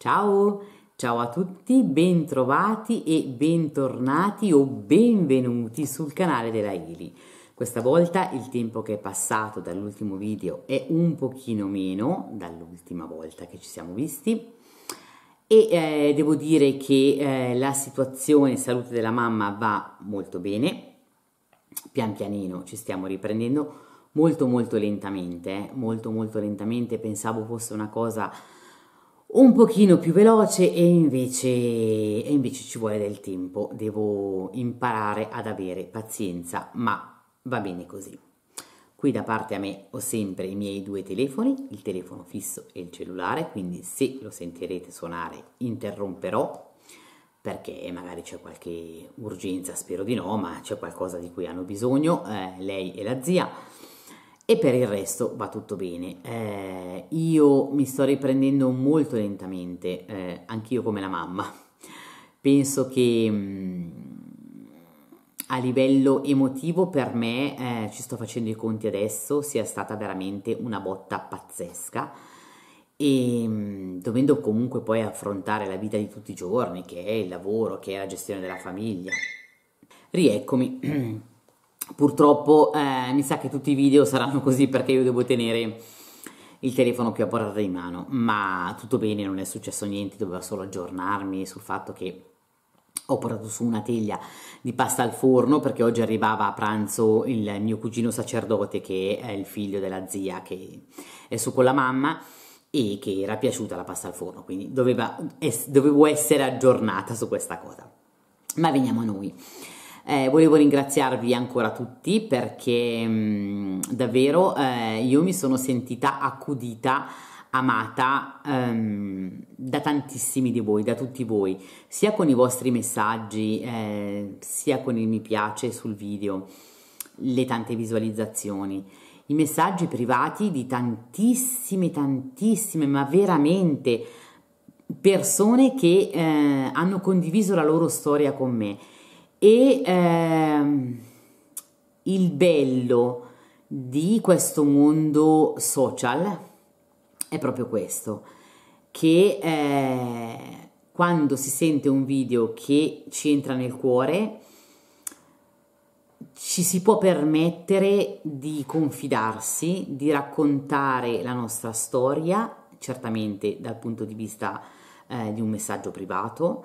Ciao, ciao a tutti, bentrovati e bentornati o benvenuti sul canale della Ili. Questa volta il tempo che è passato dall'ultimo video è un pochino meno dall'ultima volta che ci siamo visti e eh, devo dire che eh, la situazione salute della mamma va molto bene, pian pianino ci stiamo riprendendo molto molto lentamente, eh, molto molto lentamente, pensavo fosse una cosa un pochino più veloce e invece, e invece ci vuole del tempo, devo imparare ad avere pazienza, ma va bene così. Qui da parte a me ho sempre i miei due telefoni, il telefono fisso e il cellulare, quindi se lo sentirete suonare interromperò perché magari c'è qualche urgenza, spero di no, ma c'è qualcosa di cui hanno bisogno eh, lei e la zia e per il resto va tutto bene. Eh, io mi sto riprendendo molto lentamente, eh, anch'io come la mamma. Penso che mh, mm, a livello emotivo per me, eh, ci sto facendo i conti adesso, sia stata veramente una botta pazzesca. E mh, mm, dovendo comunque poi affrontare la vita di tutti i giorni, che è il lavoro, che è la gestione della famiglia. Rieccomi. Purtroppo eh, mi sa che tutti i video saranno così perché io devo tenere il telefono qui a portata di mano, ma tutto bene, non è successo niente, dovevo solo aggiornarmi sul fatto che ho portato su una teglia di pasta al forno perché oggi arrivava a pranzo il mio cugino sacerdote che è il figlio della zia che è su con la mamma e che era piaciuta la pasta al forno, quindi doveva, es, dovevo essere aggiornata su questa cosa. Ma veniamo a noi. Eh, volevo ringraziarvi ancora tutti perché mh, mm, davvero eh, io mi sono sentita accudita, amata ehm, da tantissimi di voi, da tutti voi, sia con i vostri messaggi, eh, sia con il mi piace sul video, le tante visualizzazioni i messaggi privati di tantissime, tantissime, ma veramente persone che eh, hanno condiviso la loro storia con me e ehm, il bello di questo mondo social è proprio questo, che eh, quando si sente un video che ci entra nel cuore, ci si può permettere di confidarsi, di raccontare la nostra storia, certamente dal punto di vista eh, di un messaggio privato,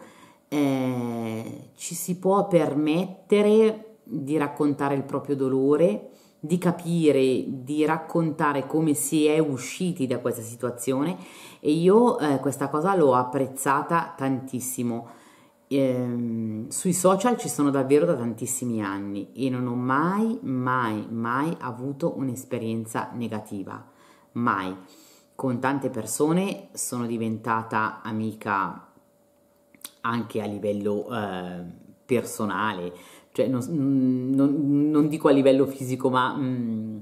eh, ci si può permettere di raccontare il proprio dolore, di capire, di raccontare come si è usciti da questa situazione e io eh, questa cosa l'ho apprezzata tantissimo. Eh, sui social ci sono davvero da tantissimi anni e non ho mai, mai, mai avuto un'esperienza negativa, mai. Con tante persone sono diventata amica anche a livello eh, personale, cioè non, mm, non, non, dico a livello fisico, ma mh, mm,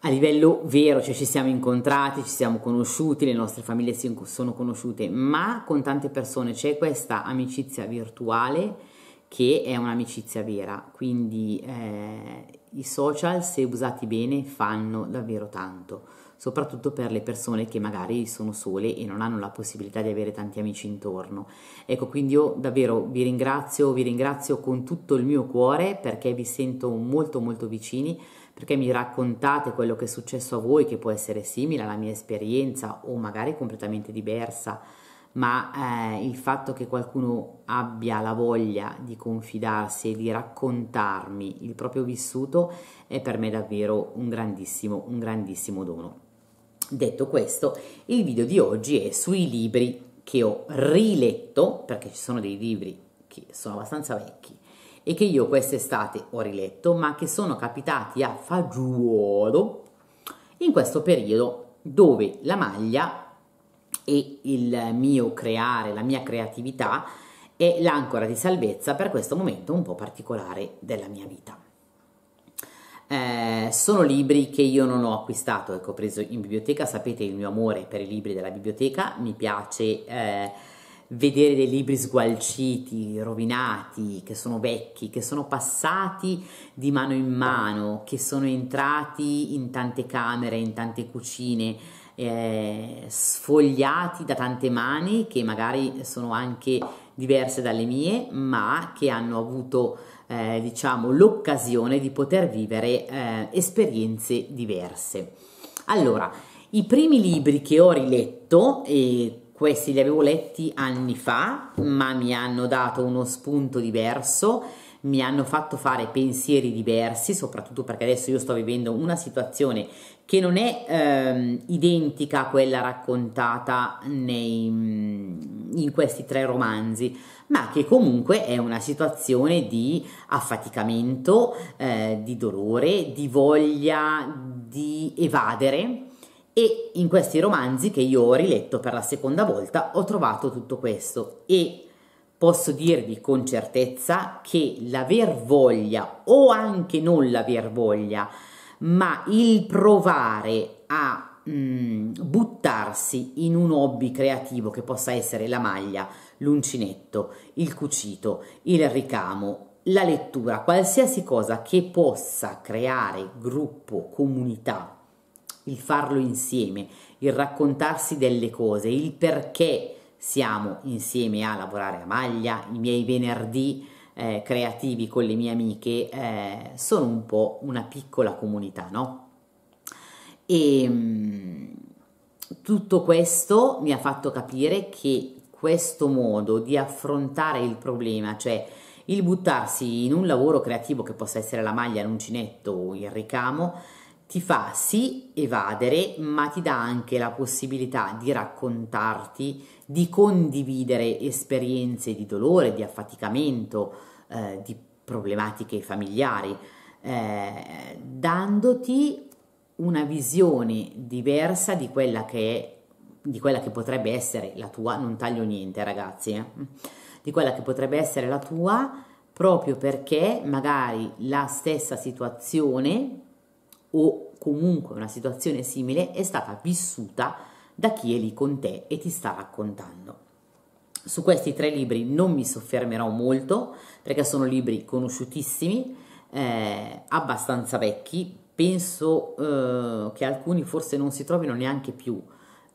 a livello vero, cioè ci siamo incontrati, ci siamo conosciuti, le nostre famiglie si sono conosciute, ma con tante persone c'è questa amicizia virtuale che è un'amicizia vera, quindi eh, i social se usati bene fanno davvero tanto soprattutto per le persone che magari sono sole e non hanno la possibilità di avere tanti amici intorno. Ecco, quindi io davvero vi ringrazio, vi ringrazio con tutto il mio cuore perché vi sento molto molto vicini perché mi raccontate quello che è successo a voi, che può essere simile alla mia esperienza o magari completamente diversa, ma eh, il fatto che qualcuno abbia la voglia di confidarsi e di raccontarmi il proprio vissuto è per me davvero un grandissimo, un grandissimo dono. Detto questo, il video di oggi è sui libri che ho riletto, perché ci sono dei libri che sono abbastanza vecchi e che io quest'estate ho riletto, ma che sono capitati a fagiolo in questo periodo dove la maglia e il mio creare, la mia creatività è l'ancora di salvezza per questo momento un po' particolare della mia vita eh, sono libri che io non ho acquistato, che ecco, ho preso in biblioteca, sapete il mio amore per i libri della biblioteca, mi piace eh, vedere dei libri sgualciti, rovinati, che sono vecchi, che sono passati di mano in mano, che sono entrati in tante camere, in tante cucine, eh, sfogliati da tante mani che magari sono anche diverse dalle mie, ma che hanno avuto eh, diciamo, l'occasione di poter vivere eh, esperienze diverse. Allora, i primi libri che ho riletto, e questi li avevo letti anni fa, ma mi hanno dato uno spunto diverso, mi hanno fatto fare pensieri diversi, soprattutto perché adesso io sto vivendo una situazione che non è ehm, identica a quella raccontata nei, mm, in questi tre romanzi, ma che comunque è una situazione di affaticamento, eh, di dolore, di voglia di evadere e in questi romanzi che io ho riletto per la seconda volta ho trovato tutto questo e posso dirvi con certezza che l'aver voglia o anche non l'aver voglia, ma il provare a mm, buttarsi in un hobby creativo che possa essere la maglia, l'uncinetto, il cucito, il ricamo, la lettura, qualsiasi cosa che possa creare gruppo, comunità, il farlo insieme, il raccontarsi delle cose, il perché siamo insieme a lavorare a maglia, i miei venerdì eh, creativi con le mie amiche eh, sono un po' una piccola comunità, no? E ehm, tutto questo mi ha fatto capire che questo modo di affrontare il problema, cioè il buttarsi in un lavoro creativo che possa essere la maglia, l'uncinetto, o il ricamo, ti fa sì evadere, ma ti dà anche la possibilità di raccontarti, di condividere esperienze di dolore, di affaticamento, eh, di problematiche familiari, eh, dandoti una visione diversa di quella che è di quella che potrebbe essere la tua, non taglio niente ragazzi, eh, di quella che potrebbe essere la tua proprio perché magari la stessa situazione o comunque una situazione simile è stata vissuta da chi è lì con te e ti sta raccontando. Su questi tre libri non mi soffermerò molto perché sono libri conosciutissimi, eh, abbastanza vecchi, penso eh, che alcuni forse non si trovino neanche più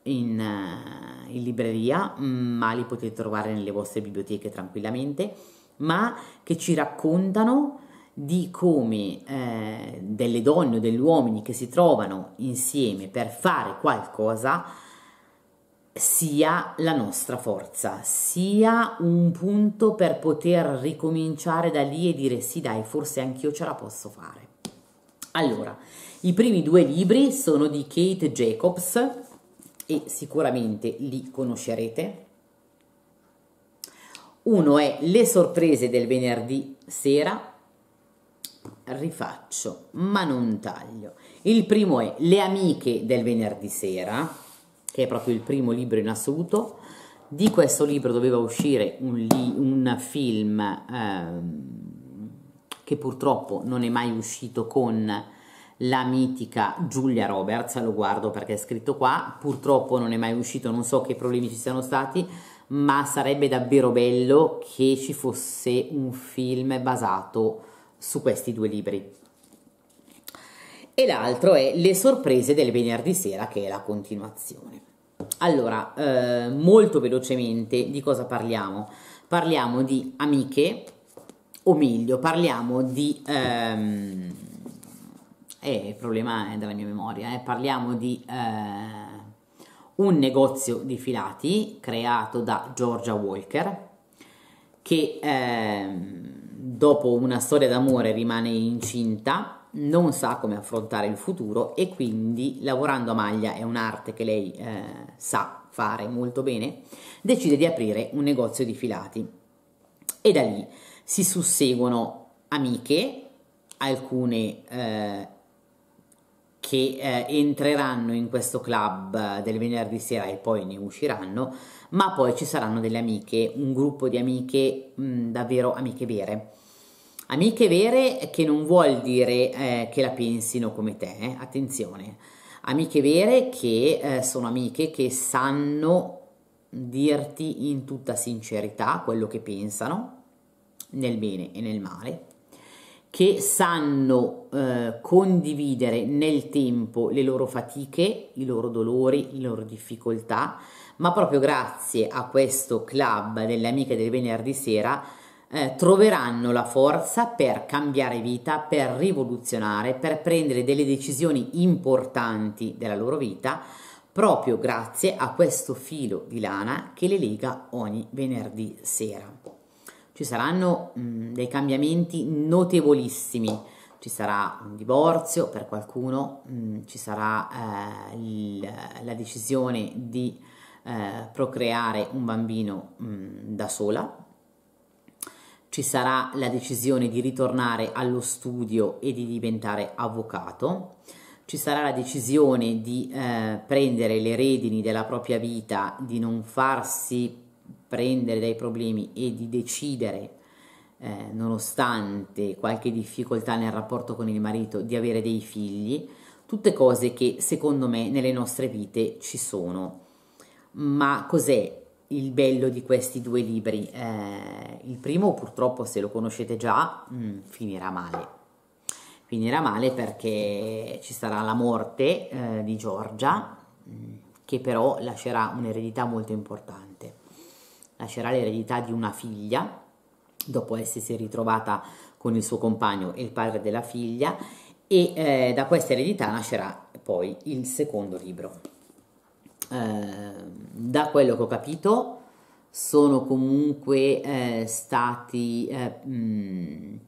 in, eh, in, libreria, mm, ma li potete trovare nelle vostre biblioteche tranquillamente, ma che ci raccontano di come eh, delle donne o degli uomini che si trovano insieme per fare qualcosa sia la nostra forza, sia un punto per poter ricominciare da lì e dire sì dai, forse anch'io ce la posso fare. Allora, i primi due libri sono di Kate Jacobs e sicuramente li conoscerete. Uno è Le sorprese del venerdì sera rifaccio ma non taglio il primo è Le amiche del venerdì sera che è proprio il primo libro in assoluto di questo libro doveva uscire un, un film ehm, che purtroppo non è mai uscito con la mitica Giulia Roberts, lo guardo perché è scritto qua, purtroppo non è mai uscito, non so che problemi ci siano stati, ma sarebbe davvero bello che ci fosse un film basato su questi due libri. E l'altro è Le sorprese del venerdì sera, che è la continuazione. Allora, eh, molto velocemente di cosa parliamo? Parliamo di amiche, o meglio, parliamo di... Ehm, eh, il problema è della mia memoria, eh, parliamo di eh, un negozio di filati creato da Georgia Walker, che... Ehm, dopo una storia d'amore rimane incinta, non sa come affrontare il futuro e quindi lavorando a maglia è un'arte che lei eh, sa fare molto bene, decide di aprire un negozio di filati e da lì si susseguono amiche, alcune eh, che eh, entreranno in questo club eh, del venerdì sera e poi ne usciranno, ma poi ci saranno delle amiche, un gruppo di amiche mh, mm, davvero amiche vere. Amiche vere che non vuol dire eh, che la pensino come te, eh? attenzione. Amiche vere che eh, sono amiche che sanno dirti in tutta sincerità quello che pensano, nel bene e nel male, che sanno eh, condividere nel tempo le loro fatiche, i loro dolori, le loro difficoltà, ma proprio grazie a questo club delle amiche del venerdì sera eh, troveranno la forza per cambiare vita, per rivoluzionare, per prendere delle decisioni importanti della loro vita, proprio grazie a questo filo di lana che le lega ogni venerdì sera ci saranno mh, mm, dei cambiamenti notevolissimi. Ci sarà un divorzio per qualcuno, mh, mm, ci sarà eh, il, la decisione di eh, procreare un bambino mh, mm, da sola, ci sarà la decisione di ritornare allo studio e di diventare avvocato, ci sarà la decisione di eh, prendere le redini della propria vita, di non farsi prendere dai problemi e di decidere, eh, nonostante qualche difficoltà nel rapporto con il marito, di avere dei figli, tutte cose che secondo me nelle nostre vite ci sono. Ma cos'è il bello di questi due libri? Eh, il primo purtroppo se lo conoscete già mh, mm, finirà male. Finirà male perché ci sarà la morte eh, di Giorgia, mm, che però lascerà un'eredità molto importante lascerà l'eredità di una figlia, dopo essersi ritrovata con il suo compagno e il padre della figlia, e eh, da questa eredità nascerà poi il secondo libro. Eh, da quello che ho capito, sono comunque eh, stati... Eh, mh,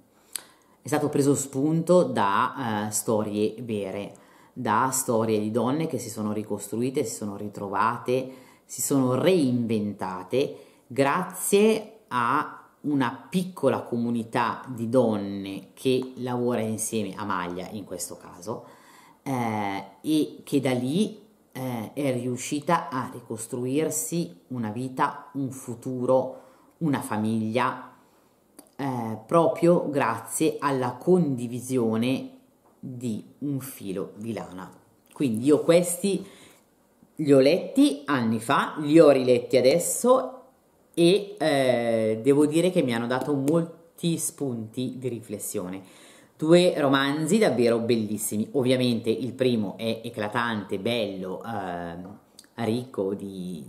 è stato preso spunto da eh, storie vere, da storie di donne che si sono ricostruite, si sono ritrovate, si sono reinventate grazie a una piccola comunità di donne che lavora insieme a Maglia in questo caso eh, e che da lì eh, è riuscita a ricostruirsi una vita, un futuro, una famiglia eh, proprio grazie alla condivisione di un filo di lana. Quindi io questi li ho letti anni fa, li ho riletti adesso e eh, devo dire che mi hanno dato molti spunti di riflessione. Due romanzi davvero bellissimi, ovviamente il primo è eclatante, bello, eh, ricco di,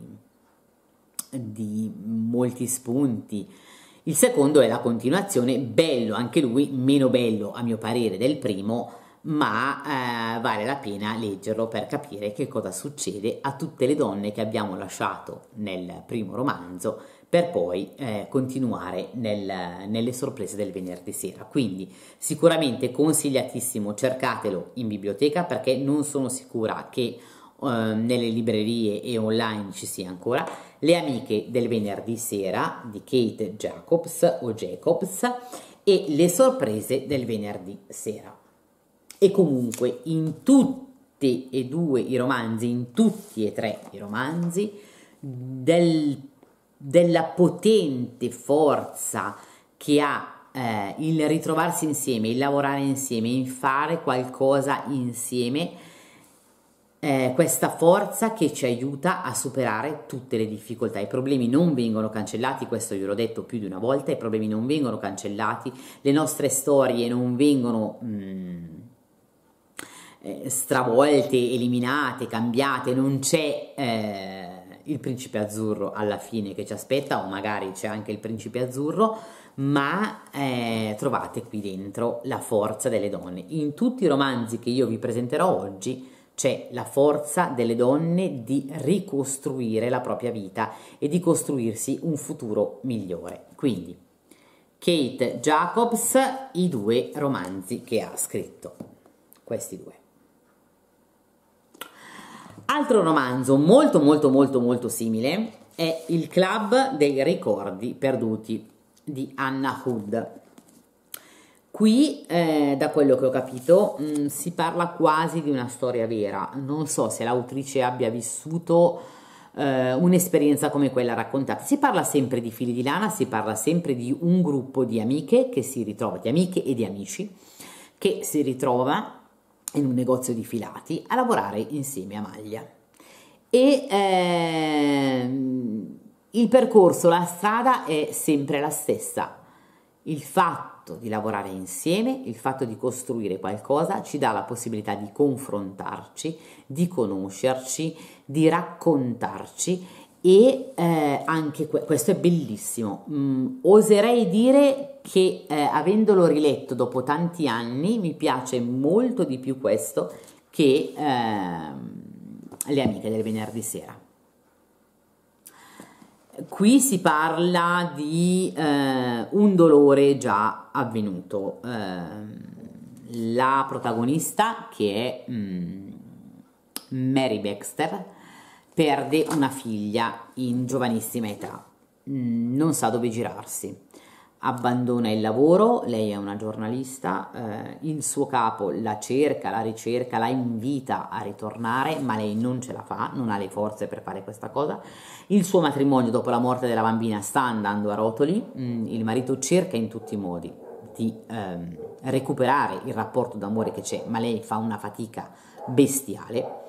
di molti spunti, il secondo è la continuazione, bello anche lui, meno bello a mio parere del primo, ma eh, vale la pena leggerlo per capire che cosa succede a tutte le donne che abbiamo lasciato nel primo romanzo per poi eh, continuare nel, nelle sorprese del venerdì sera. Quindi sicuramente consigliatissimo, cercatelo in biblioteca perché non sono sicura che ehm, nelle librerie e online ci sia ancora, Le amiche del venerdì sera di Kate Jacobs o Jacobs e Le sorprese del venerdì sera. E comunque in tutti e due i romanzi, in tutti e tre i romanzi del della potente forza che ha eh, il ritrovarsi insieme, il lavorare insieme, il fare qualcosa insieme, eh, questa forza che ci aiuta a superare tutte le difficoltà. I problemi non vengono cancellati, questo io l'ho detto più di una volta, i problemi non vengono cancellati, le nostre storie non vengono... Mm, eh, stravolte, eliminate, cambiate, non c'è eh, il principe azzurro alla fine che ci aspetta o magari c'è anche il principe azzurro, ma eh, trovate qui dentro la forza delle donne. In tutti i romanzi che io vi presenterò oggi c'è la forza delle donne di ricostruire la propria vita e di costruirsi un futuro migliore. Quindi Kate Jacobs, i due romanzi che ha scritto, questi due. Altro romanzo molto molto molto molto simile è Il club dei ricordi perduti di Anna Hood. Qui, eh, da quello che ho capito, mh, mm, si parla quasi di una storia vera. Non so se l'autrice abbia vissuto eh, un'esperienza come quella raccontata. Si parla sempre di fili di lana, si parla sempre di un gruppo di amiche che si ritrova, di amiche e di amici, che si ritrova in un negozio di filati a lavorare insieme a Maglia. E ehm, il percorso, la strada è sempre la stessa. Il fatto di lavorare insieme, il fatto di costruire qualcosa ci dà la possibilità di confrontarci, di conoscerci, di raccontarci e eh, anche que- questo è bellissimo. Mm, oserei dire che eh, avendolo riletto dopo tanti anni mi piace molto di più questo che eh, Le amiche del venerdì sera. Qui si parla di eh, un dolore già avvenuto. Ehm, la protagonista che è mm, Mary Baxter perde una figlia in giovanissima età, mm, non sa dove girarsi, abbandona il lavoro, lei è una giornalista, eh, il suo capo la cerca, la ricerca, la invita a ritornare, ma lei non ce la fa, non ha le forze per fare questa cosa. Il suo matrimonio dopo la morte della bambina sta andando a rotoli, mm, il marito cerca in tutti i modi di eh, recuperare il rapporto d'amore che c'è, ma lei fa una fatica bestiale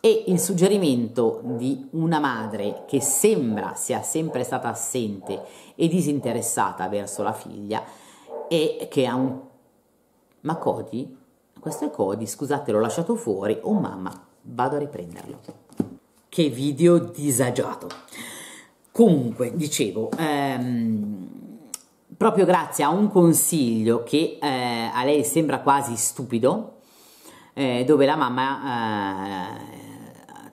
e il suggerimento di una madre che sembra sia sempre stata assente e disinteressata verso la figlia è che ha un... Ma Cody? Questo è Cody, scusate l'ho lasciato fuori, oh mamma, vado a riprenderlo. Che video disagiato. Comunque, dicevo, ehm, proprio grazie a un consiglio che eh, a lei sembra quasi stupido, eh, dove la mamma eh,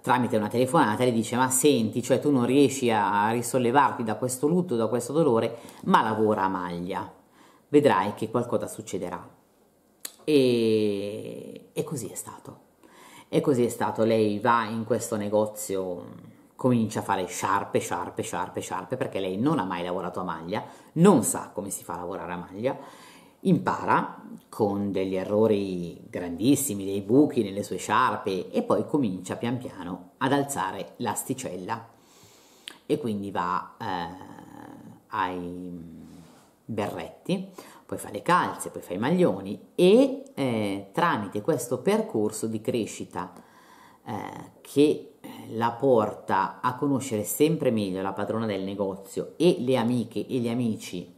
tramite una telefonata le dice ma senti, cioè tu non riesci a risollevarti da questo lutto, da questo dolore, ma lavora a maglia, vedrai che qualcosa succederà. E, e così è stato. E così è stato, lei va in questo negozio comincia a fare sciarpe, sciarpe, sciarpe, sciarpe, perché lei non ha mai lavorato a maglia, non sa come si fa a lavorare a maglia, impara con degli errori grandissimi, dei buchi nelle sue sciarpe e poi comincia pian piano ad alzare l'asticella e quindi va eh, ai berretti, poi fa le calze, poi fa i maglioni e eh, tramite questo percorso di crescita eh, che eh, la porta a conoscere sempre meglio la padrona del negozio e le amiche e gli amici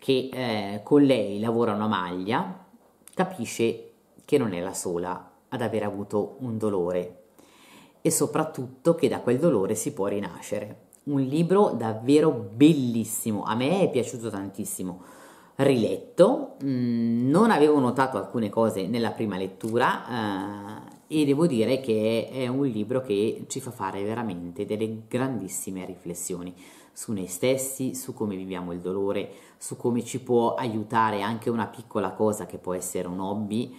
che eh, con lei lavora una maglia capisce che non è la sola ad aver avuto un dolore e soprattutto che da quel dolore si può rinascere. Un libro davvero bellissimo, a me è piaciuto tantissimo. Riletto, mh, mm, non avevo notato alcune cose nella prima lettura eh, e devo dire che è un libro che ci fa fare veramente delle grandissime riflessioni su noi stessi, su come viviamo il dolore, su come ci può aiutare anche una piccola cosa che può essere un hobby,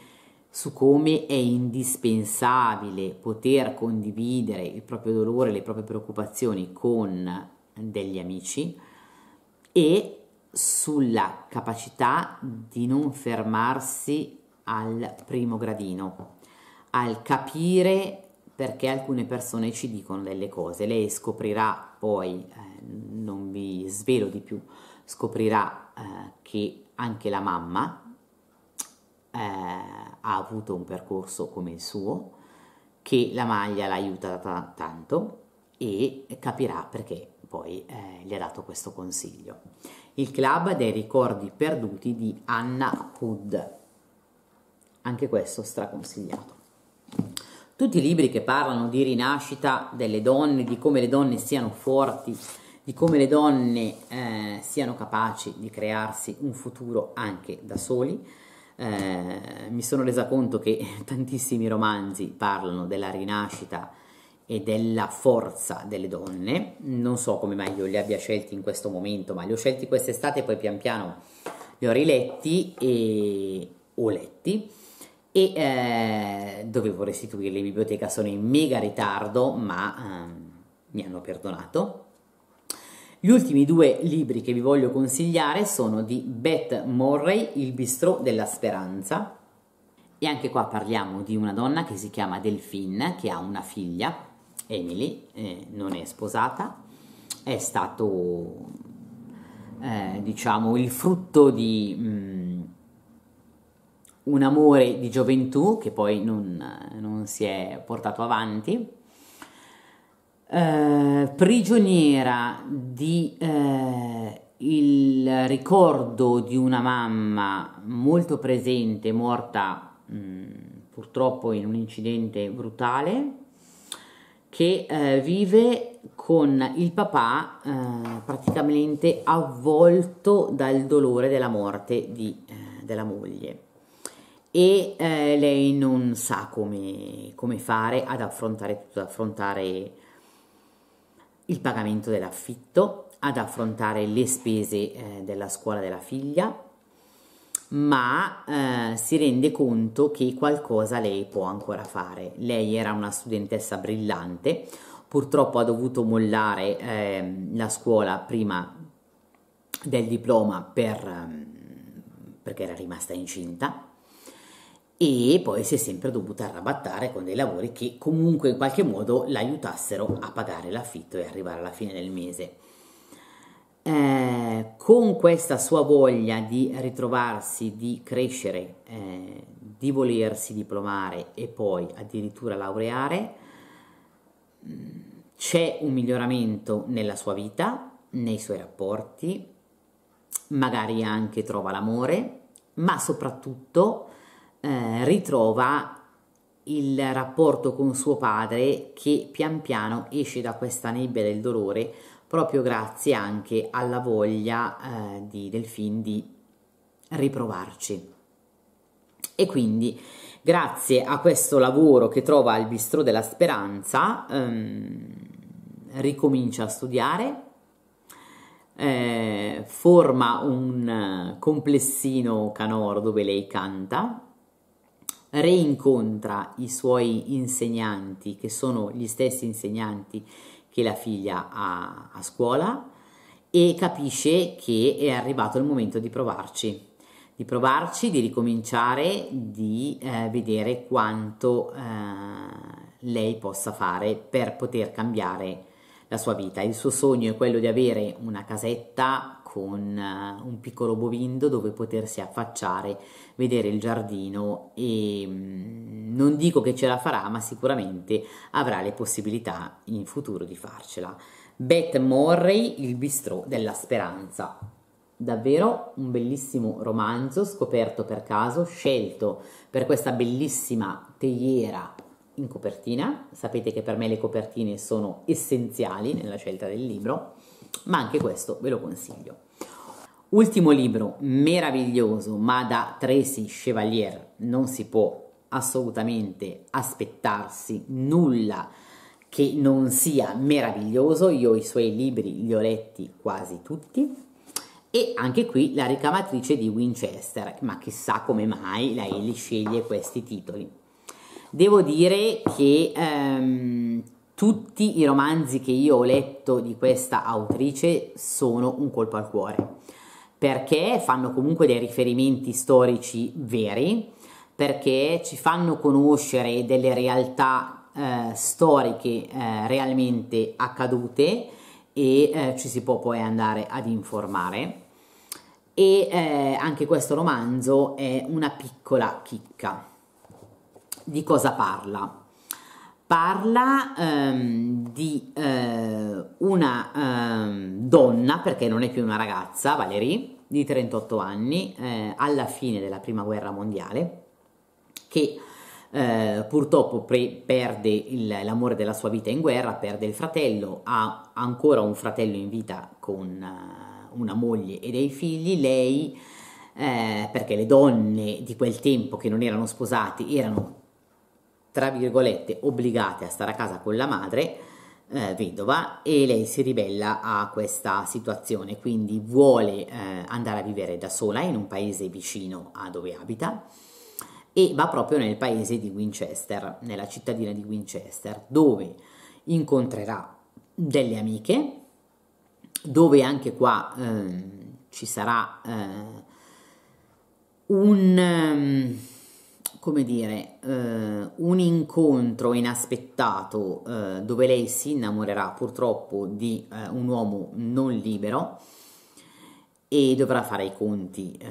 su come è indispensabile poter condividere il proprio dolore, le proprie preoccupazioni con degli amici e sulla capacità di non fermarsi al primo gradino, al capire perché alcune persone ci dicono delle cose. Lei scoprirà poi eh, non vi svelo di più, scoprirà eh, che anche la mamma eh, ha avuto un percorso come il suo, che la maglia l'ha aiutata tanto e capirà perché poi eh, gli ha dato questo consiglio. Il club dei ricordi perduti di Anna Hood, anche questo straconsigliato tutti i libri che parlano di rinascita delle donne, di come le donne siano forti, di come le donne eh, siano capaci di crearsi un futuro anche da soli. Eh, mi sono resa conto che tantissimi romanzi parlano della rinascita e della forza delle donne. Non so come mai io li abbia scelti in questo momento, ma li ho scelti quest'estate e poi pian piano li ho riletti e ho letti e eh, dovevo restituirle in biblioteca, sono in mega ritardo, ma ehm, mi hanno perdonato. Gli ultimi due libri che vi voglio consigliare sono di Beth Murray, Il bistrò della speranza. E anche qua parliamo di una donna che si chiama Delphine, che ha una figlia, Emily, eh, non è sposata, è stato eh, diciamo il frutto di... Mh, mm, un amore di gioventù che poi non, non si è portato avanti, eh, prigioniera di eh, il ricordo di una mamma molto presente, morta mh, purtroppo in un incidente brutale, che eh, vive con il papà eh, praticamente avvolto dal dolore della morte di, eh, della moglie e eh, lei non sa come, come fare ad affrontare tutto, ad affrontare il pagamento dell'affitto, ad affrontare le spese eh, della scuola della figlia, ma eh, si rende conto che qualcosa lei può ancora fare. Lei era una studentessa brillante, purtroppo ha dovuto mollare eh, la scuola prima del diploma per, ehm, perché era rimasta incinta e poi si è sempre dovuta arrabattare con dei lavori che comunque in qualche modo l'aiutassero a pagare l'affitto e arrivare alla fine del mese. Eh, con questa sua voglia di ritrovarsi, di crescere, eh, di volersi diplomare e poi addirittura laureare, mm, c'è un miglioramento nella sua vita, nei suoi rapporti, magari anche trova l'amore, ma soprattutto eh, ritrova il rapporto con suo padre che pian piano esce da questa nebbia del dolore proprio grazie anche alla voglia eh, di, Delfin di riprovarci. E quindi grazie a questo lavoro che trova al Bistro della Speranza ehm, ricomincia a studiare, eh, forma un eh, complessino canoro dove lei canta reincontra i suoi insegnanti, che sono gli stessi insegnanti che la figlia ha a scuola, e capisce che è arrivato il momento di provarci, di provarci, di ricominciare, di eh, vedere quanto eh, lei possa fare per poter cambiare la sua vita. Il suo sogno è quello di avere una casetta con eh, un piccolo bovindo dove potersi affacciare, vedere il giardino e mm, non dico che ce la farà, ma sicuramente avrà le possibilità in futuro di farcela. Beth Morray, Il bistrò della speranza. Davvero un bellissimo romanzo scoperto per caso, scelto per questa bellissima teiera in copertina. Sapete che per me le copertine sono essenziali nella scelta del libro ma anche questo ve lo consiglio. Ultimo libro meraviglioso, ma da Tracy Chevalier non si può assolutamente aspettarsi nulla che non sia meraviglioso. Io i suoi libri li ho letti quasi tutti. E anche qui la ricamatrice di Winchester, ma chissà come mai lei li sceglie questi titoli. Devo dire che ehm, tutti i romanzi che io ho letto di questa autrice sono un colpo al cuore, perché fanno comunque dei riferimenti storici veri, perché ci fanno conoscere delle realtà eh, storiche eh, realmente accadute e eh, ci si può poi andare ad informare. E eh, anche questo romanzo è una piccola chicca. Di cosa parla? parla um, di uh, una um, donna, perché non è più una ragazza, Valerie, di 38 anni, eh, alla fine della prima guerra mondiale, che eh, purtroppo pre- perde il, l'amore della sua vita in guerra, perde il fratello, ha ancora un fratello in vita con uh, una moglie e dei figli, lei... Eh, perché le donne di quel tempo che non erano sposate erano tra virgolette, obbligate a stare a casa con la madre, eh, vedova, e lei si ribella a questa situazione, quindi vuole eh, andare a vivere da sola in un paese vicino a dove abita e va proprio nel paese di Winchester, nella cittadina di Winchester, dove incontrerà delle amiche, dove anche qua eh, ci sarà eh, un... Um, come dire, eh, un incontro inaspettato eh, dove lei si innamorerà purtroppo di eh, un uomo non libero e dovrà fare i conti eh,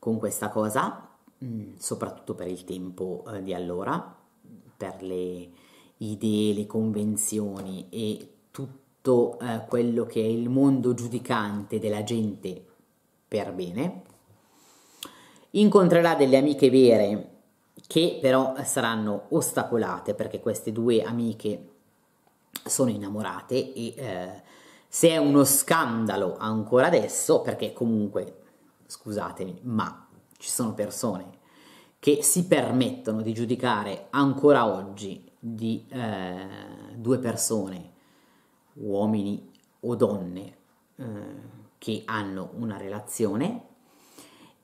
con questa cosa, mh, mm, soprattutto per il tempo eh, di allora, per le idee, le convenzioni e tutto eh, quello che è il mondo giudicante della gente per bene incontrerà delle amiche vere che però saranno ostacolate perché queste due amiche sono innamorate e eh, se è uno scandalo ancora adesso perché comunque scusatemi ma ci sono persone che si permettono di giudicare ancora oggi di eh, due persone uomini o donne eh, che hanno una relazione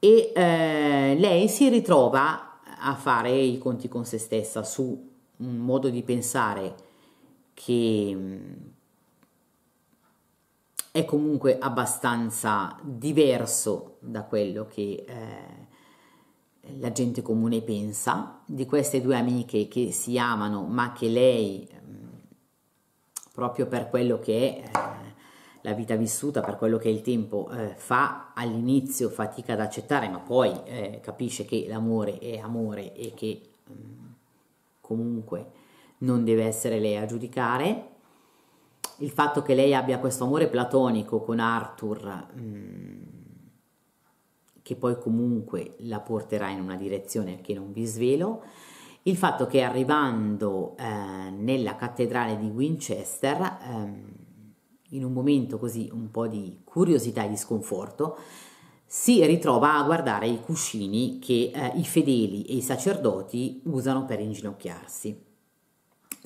e eh, lei si ritrova a fare i conti con se stessa su un modo di pensare che mm, è comunque abbastanza diverso da quello che eh, la gente comune pensa di queste due amiche che si amano ma che lei mm, proprio per quello che è eh, la vita vissuta per quello che il tempo eh, fa, all'inizio fatica ad accettare, ma poi eh, capisce che l'amore è amore e che mm, comunque non deve essere lei a giudicare. Il fatto che lei abbia questo amore platonico con Arthur, mm, che poi comunque la porterà in una direzione che non vi svelo, il fatto che arrivando eh, nella cattedrale di Winchester, um, in un momento così un po' di curiosità e di sconforto, si ritrova a guardare i cuscini che eh, i fedeli e i sacerdoti usano per inginocchiarsi.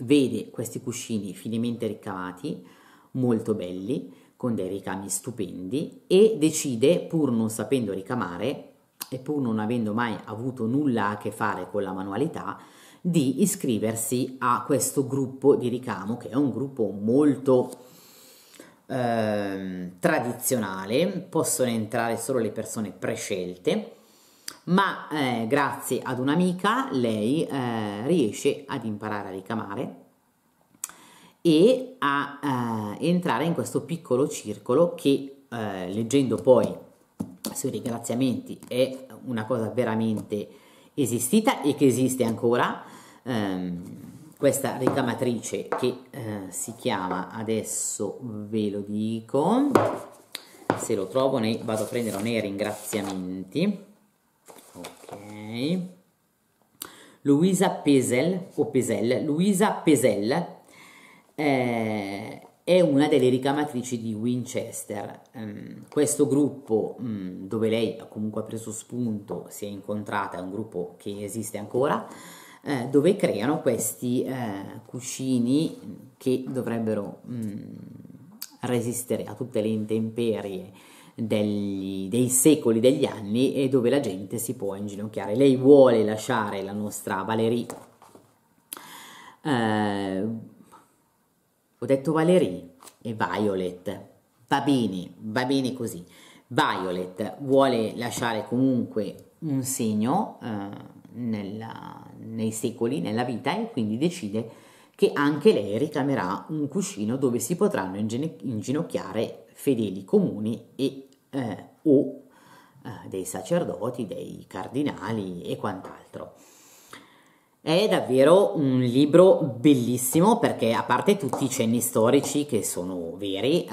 Vede questi cuscini finemente ricamati, molto belli, con dei ricami stupendi e decide, pur non sapendo ricamare e pur non avendo mai avuto nulla a che fare con la manualità, di iscriversi a questo gruppo di ricamo che è un gruppo molto eh, tradizionale, possono entrare solo le persone prescelte, ma eh, grazie ad un'amica lei eh, riesce ad imparare a ricamare e a eh, entrare in questo piccolo circolo che eh, leggendo poi sui ringraziamenti è una cosa veramente esistita e che esiste ancora. Ehm, questa ricamatrice che eh, si chiama adesso ve lo dico se lo trovo ne vado a prendere nei ringraziamenti ok Luisa Pesel o Pesel Luisa Pesel eh, è una delle ricamatrici di Winchester. Mm, questo gruppo mm, dove lei comunque ha preso spunto, si è incontrata, è un gruppo che esiste ancora, eh, dove creano questi eh, cuscini che dovrebbero mh, mm, resistere a tutte le intemperie degli, dei secoli, degli anni e dove la gente si può inginocchiare. Lei vuole lasciare la nostra Valerie. Eh, ho detto Valerie e Violet. Va bene, va bene così. Violet vuole lasciare comunque un segno eh, nella, nei secoli, nella vita, e quindi decide che anche lei ricamerà un cuscino dove si potranno inginocchiare fedeli comuni e, eh, o eh, dei sacerdoti, dei cardinali e quant'altro. È davvero un libro bellissimo perché a parte tutti i cenni storici che sono veri eh,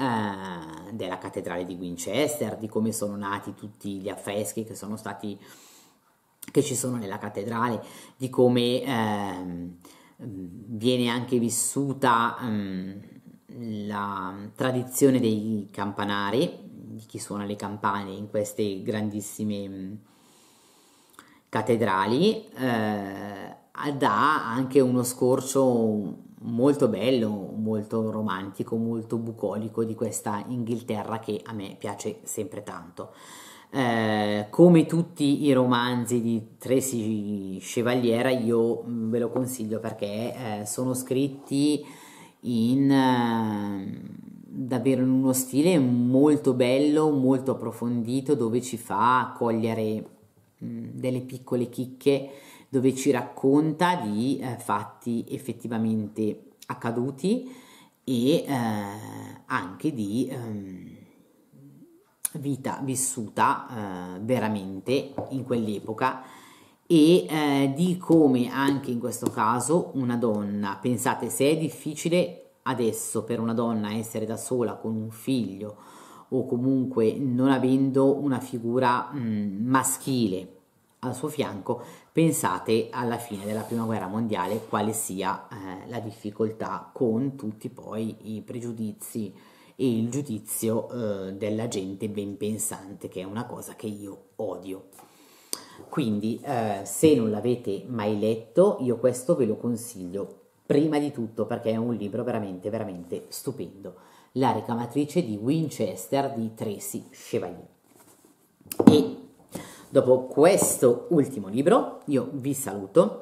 della cattedrale di Winchester, di come sono nati tutti gli affreschi che sono stati che ci sono nella cattedrale, di come eh, viene anche vissuta eh, la tradizione dei campanari, di chi suona le campane in queste grandissime cattedrali, eh, dà anche uno scorcio molto bello, molto romantico, molto bucolico di questa Inghilterra che a me piace sempre tanto. Eh, come tutti i romanzi di Tracy Chevaliera, io mm, ve lo consiglio perché eh, sono scritti in eh, davvero in uno stile molto bello, molto approfondito, dove ci fa cogliere mh, mm, delle piccole chicche, dove ci racconta di eh, fatti effettivamente accaduti e eh, anche di ehm, vita vissuta eh, veramente in quell'epoca e eh, di come anche in questo caso una donna, pensate se è difficile adesso per una donna essere da sola con un figlio o comunque non avendo una figura mh, mm, maschile al suo fianco, pensate alla fine della prima guerra mondiale quale sia eh, la difficoltà con tutti poi i pregiudizi e il giudizio eh, della gente ben pensante, che è una cosa che io odio. Quindi, eh, se non l'avete mai letto, io questo ve lo consiglio prima di tutto perché è un libro veramente, veramente stupendo. La ricamatrice di Winchester di Tracy Chevalier. E dopo questo ultimo libro, io vi saluto.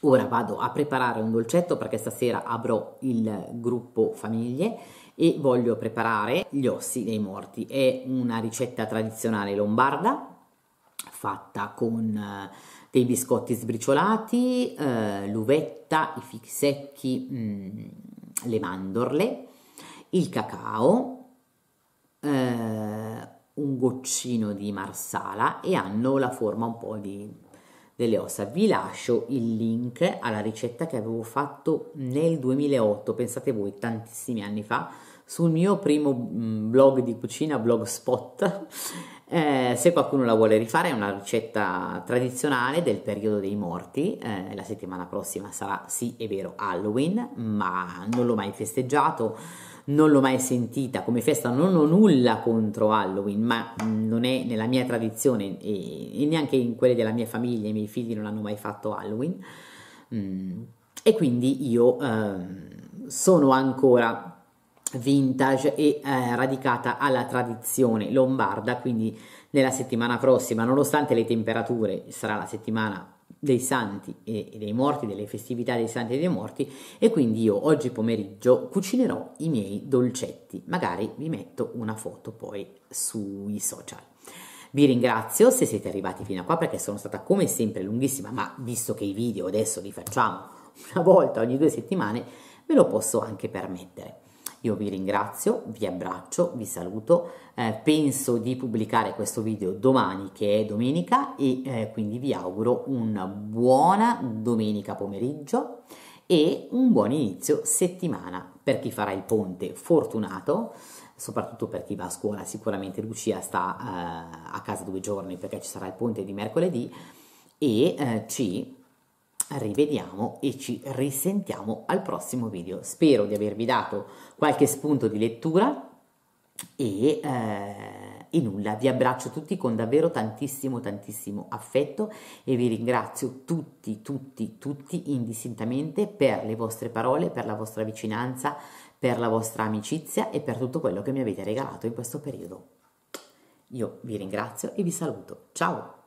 Ora vado a preparare un dolcetto perché stasera avrò il gruppo famiglie e voglio preparare gli ossi dei morti. È una ricetta tradizionale lombarda fatta con eh, dei biscotti sbriciolati, eh, l'uvetta, i fichi secchi, mh, mm, le mandorle, il cacao, eh, un goccino di marsala e hanno la forma un po' di delle ossa. Vi lascio il link alla ricetta che avevo fatto nel 2008, pensate voi, tantissimi anni fa, sul mio primo mm, blog di cucina, Blogspot. Eh, se qualcuno la vuole rifare è una ricetta tradizionale del periodo dei morti, eh, la settimana prossima sarà sì è vero Halloween, ma non l'ho mai festeggiato non l'ho mai sentita come festa, non ho nulla contro Halloween, ma mm, non è nella mia tradizione e, neanche in quelle della mia famiglia, i miei figli non hanno mai fatto Halloween. Mm, e quindi io ehm, sono ancora vintage e eh, radicata alla tradizione lombarda, quindi nella settimana prossima, nonostante le temperature, sarà la settimana dei santi e dei morti, delle festività dei santi e dei morti e quindi io oggi pomeriggio cucinerò i miei dolcetti, magari vi metto una foto poi sui social. Vi ringrazio se siete arrivati fino a qua perché sono stata come sempre lunghissima, ma visto che i video adesso li facciamo una volta ogni due settimane, me lo posso anche permettere. Io vi ringrazio, vi abbraccio, vi saluto, eh, penso di pubblicare questo video domani che è domenica e eh, quindi vi auguro una buona domenica pomeriggio e un buon inizio settimana per chi farà il ponte fortunato soprattutto per chi va a scuola sicuramente Lucia sta eh, a casa due giorni perché ci sarà il ponte di mercoledì e eh, ci rivediamo e ci risentiamo al prossimo video. Spero di avervi dato qualche spunto di lettura e, eh, e, nulla, vi abbraccio tutti con davvero tantissimo tantissimo affetto e vi ringrazio tutti tutti tutti indistintamente per le vostre parole, per la vostra vicinanza, per la vostra amicizia e per tutto quello che mi avete regalato in questo periodo. Io vi ringrazio e vi saluto. Ciao!